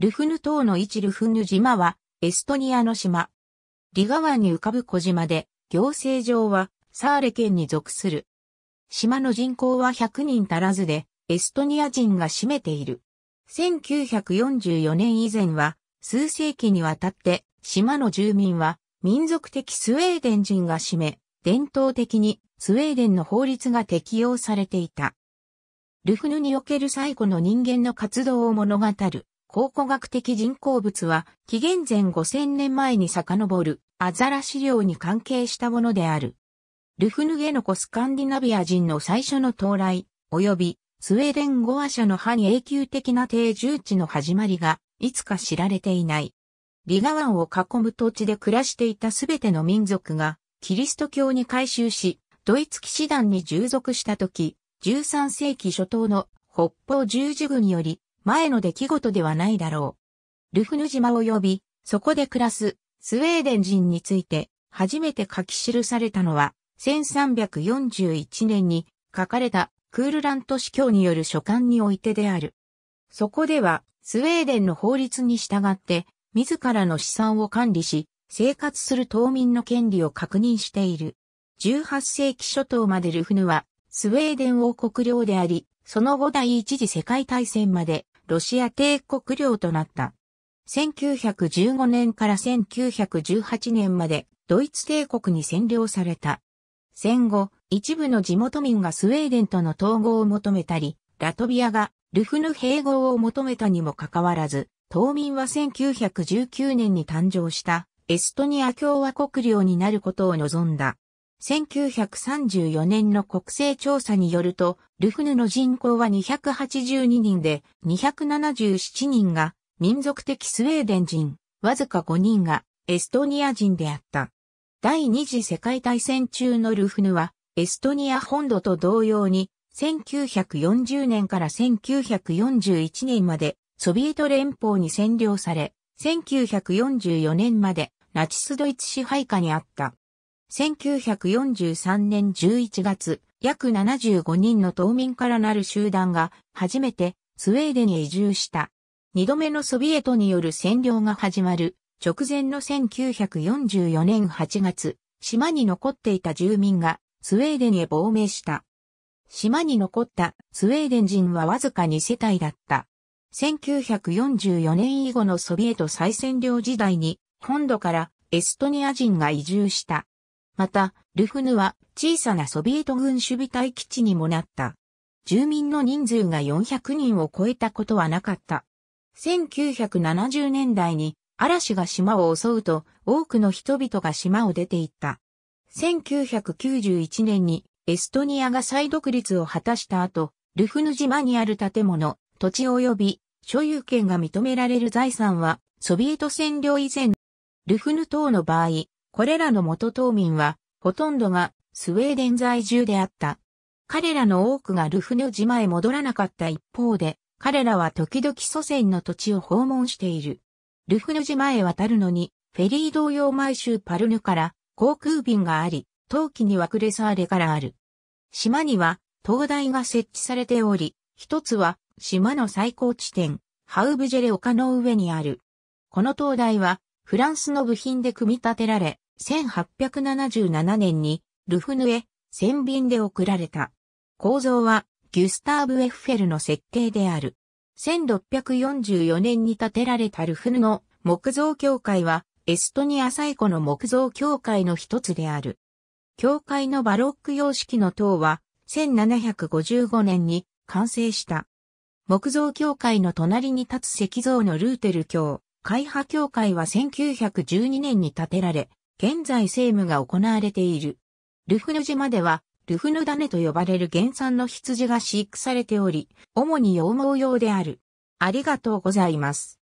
ルフヌ島の一ルフヌ島は、エストニアの島。リガ湾に浮かぶ小島で、行政上は、サーレ県に属する。島の人口は100人足らずで、エストニア人が占めている。1944年以前は、数世紀にわたって、島の住民は、民族的スウェーデン人が占め、伝統的にスウェーデンの法律が適用されていた。ルフヌにおける最古の人間の活動を物語る考古学的人工物は紀元前5000年前に遡るアザラ資料に関係したものである。ルフヌゲノコスカンディナビア人の最初の到来、及びスウェーデン語話者の歯に永久的な定住地の始まりがいつか知られていない。リガ湾を囲む土地で暮らしていたすべての民族がキリスト教に改宗し、ドイツ騎士団に従属した時、13世紀初頭の北方十字軍より前の出来事ではないだろう。ルフヌ島及び、そこで暮らす、スウェーデン人について、初めて書き記されたのは、1341年に書かれたクールラント司教による書簡においてである。そこでは、スウェーデンの法律に従って、自らの資産を管理し、生活する島民の権利を確認している。18世紀初頭までルフヌは、スウェーデン王国領であり、その後第一次世界大戦まで、ロシア帝国領となった。1915年から1918年までドイツ帝国に占領された。戦後、一部の地元民がスウェーデンとの統合を求めたり、ラトビアがルフヌ併合を求めたにもかかわらず、島民は1919年に誕生したエストニア共和国領になることを望んだ。1934年の国勢調査によると、ルフヌの人口は282人で、277人が民族的スウェーデン人、わずか5人がエストニア人であった。第二次世界大戦中のルフヌは、エストニア本土と同様に、1940年から1941年まで、ソビエト連邦に占領され、1944年まで、ナチスドイツ支配下にあった。1943年11月、約75人の島民からなる集団が初めてスウェーデンへ移住した。二度目のソビエトによる占領が始まる直前の1944年8月、島に残っていた住民がスウェーデンへ亡命した。島に残ったスウェーデン人はわずか2世帯だった。1944年以後のソビエト再占領時代に本土からエストニア人が移住した。また、ルフヌは小さなソビエト軍守備隊基地にもなった。住民の人数が400人を超えたことはなかった。1970年代に嵐が島を襲うと多くの人々が島を出ていった。1991年にエストニアが再独立を果たした後、ルフヌ島にある建物、土地及び所有権が認められる財産はソビエト占領以前、ルフヌ島の場合、これらの元島民は、ほとんどがスウェーデン在住であった。彼らの多くがルフヌ島へ戻らなかった一方で、彼らは時々祖先の土地を訪問している。ルフヌ島へ渡るのに、フェリー同様毎週パルヌから航空便があり、冬季にはクレサーレからある。島には灯台が設置されており、一つは島の最高地点、ハウブジェレ丘の上にある。この灯台はフランスの部品で組み立てられ、1877年にルフヌへ船便で送られた。構造はギュスターブ・エッフェルの設計である。1644年に建てられたルフヌの木造教会はエストニア最古の木造教会の一つである。教会のバロック様式の塔は1755年に完成した。木造教会の隣に立つ石像のルーテル教。会派協会は1912年に建てられ、現在政務が行われている。ルフヌ島では、ルフヌ種と呼ばれる原産の羊が飼育されており、主に羊毛用である。ありがとうございます。